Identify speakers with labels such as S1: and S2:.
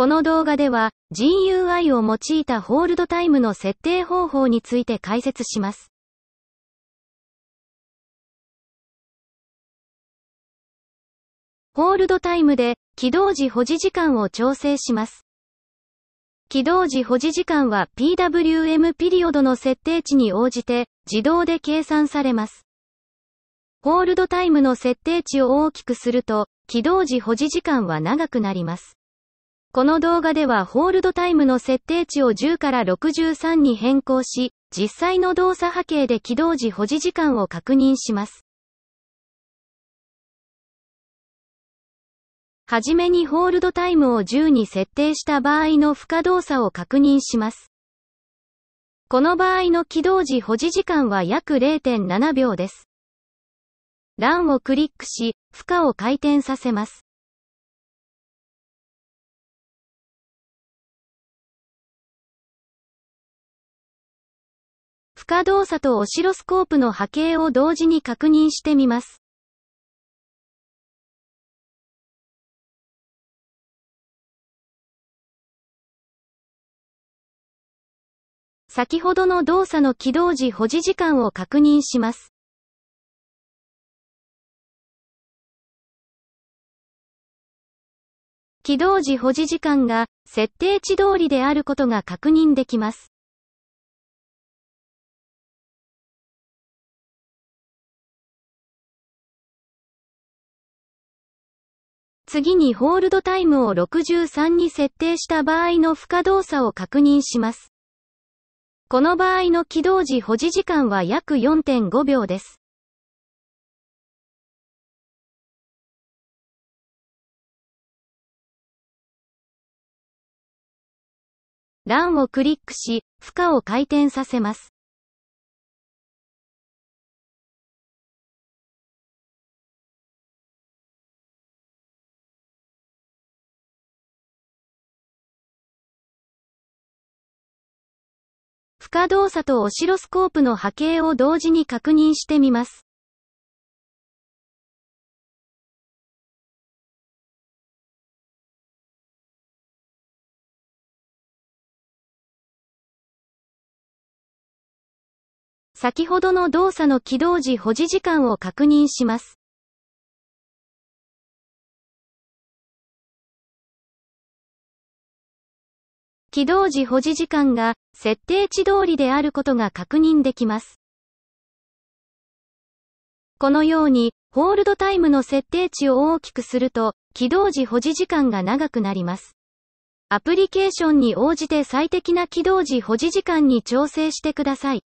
S1: この動画では GUI を用いたホールドタイムの設定方法につ
S2: いて解説します。ホールドタイムで起動時保持時間を調整
S1: します。起動時保持時間は PWM ピリオドの設定値に応じて自動で計算されます。ホールドタイムの設定値を大きくすると、起動時保持時間は長くなります。この動画ではホールドタイムの設定値を10から63に変更し、実際の動作波形で起動時保持時間を確認します。はじめにホールドタイムを10に設定した場合の負荷動作を確認します。この場合の起動時保持時間は約0.7秒です。欄をクリ
S2: ックし、負荷を回転させます。不可動作とオシロスコープの波形を同時に確認してみます。先ほどの動作の起動時保持時間を確認します。起動時保持時間が設定値通りであることが確認できます。次にホールドタイムを63に
S1: 設定した場合の負荷動作を確認します。この場合の起
S2: 動時保持時間は約4.5秒です。欄をクリックし、負荷を回転させます。不動作とオシロスコープの波形を同時に確認してみます。先ほどの動作の起動時保持時間を確認します。起動時保持時間が設定値通りであることが
S1: 確認できます。このように、ホールドタイムの設定値を大きくすると、起動時保持時間が長くなります。
S2: アプリケーションに応じて最適な起動時保持時間に調整してください。